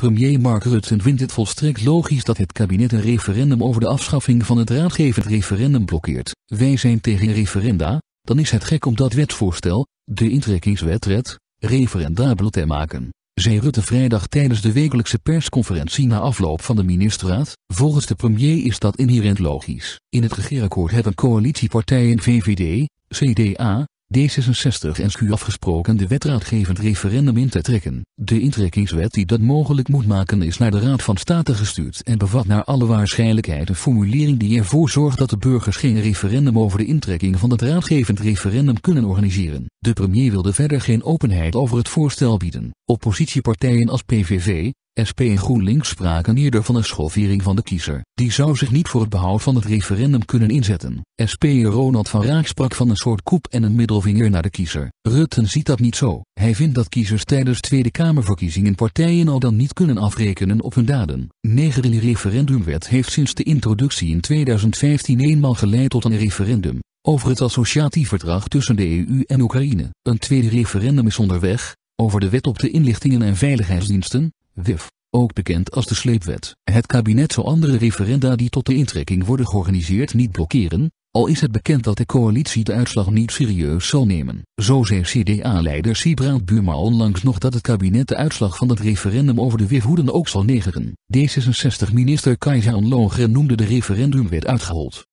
Premier Mark Rutte vindt het volstrekt logisch dat het kabinet een referendum over de afschaffing van het raadgevend referendum blokkeert. Wij zijn tegen referenda, dan is het gek om dat wetsvoorstel, de intrekkingswetred, referendabel te maken, zei Rutte vrijdag tijdens de wekelijkse persconferentie na afloop van de ministerraad. Volgens de premier is dat inherent logisch. In het regeerakkoord hebben coalitiepartijen VVD, CDA, D66 en SQ afgesproken de wetraadgevend referendum in te trekken. De intrekkingswet die dat mogelijk moet maken is naar de Raad van State gestuurd en bevat naar alle waarschijnlijkheid een formulering die ervoor zorgt dat de burgers geen referendum over de intrekking van het raadgevend referendum kunnen organiseren. De premier wilde verder geen openheid over het voorstel bieden. Oppositiepartijen als PVV, SP en GroenLinks spraken eerder van een schoffering van de kiezer. Die zou zich niet voor het behoud van het referendum kunnen inzetten. SP Ronald van Raak sprak van een soort koep en een middelvinger naar de kiezer. Rutten ziet dat niet zo. Hij vindt dat kiezers tijdens Tweede Kamerverkiezingen partijen al dan niet kunnen afrekenen op hun daden. Negerende de referendumwet heeft sinds de introductie in 2015 eenmaal geleid tot een referendum over het associatieverdrag tussen de EU en Oekraïne. Een tweede referendum is onderweg, over de wet op de inlichtingen en veiligheidsdiensten, WIF, ook bekend als de sleepwet. Het kabinet zal andere referenda die tot de intrekking worden georganiseerd niet blokkeren, al is het bekend dat de coalitie de uitslag niet serieus zal nemen. Zo zei CDA-leider Sibraat Buurma onlangs nog dat het kabinet de uitslag van het referendum over de WIF hoeden ook zal negeren. D66-minister Kajsa Onlongren noemde de referendumwet uitgehold.